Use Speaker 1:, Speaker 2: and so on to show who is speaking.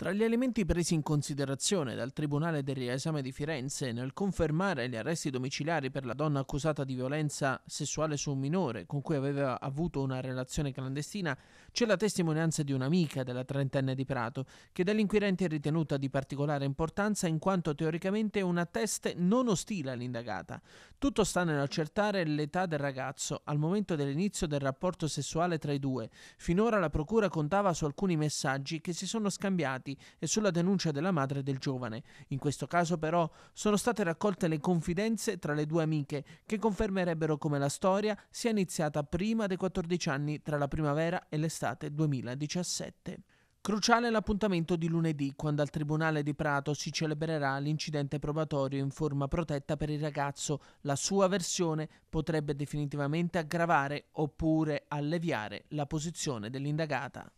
Speaker 1: Tra gli elementi presi in considerazione dal Tribunale del Riesame di Firenze nel confermare gli arresti domiciliari per la donna accusata di violenza sessuale su un minore con cui aveva avuto una relazione clandestina c'è la testimonianza di un'amica della trentenne di Prato che dall'inquirente è ritenuta di particolare importanza in quanto teoricamente una teste non ostile all'indagata. Tutto sta nell'accertare l'età del ragazzo al momento dell'inizio del rapporto sessuale tra i due. Finora la procura contava su alcuni messaggi che si sono scambiati reati e sulla denuncia della madre del giovane. In questo caso però sono state raccolte le confidenze tra le due amiche che confermerebbero come la storia sia iniziata prima dei 14 anni tra la primavera e l'estate 2017. Cruciale l'appuntamento di lunedì, quando al Tribunale di Prato si celebrerà l'incidente probatorio in forma protetta per il ragazzo. La sua versione potrebbe definitivamente aggravare oppure alleviare la posizione dell'indagata.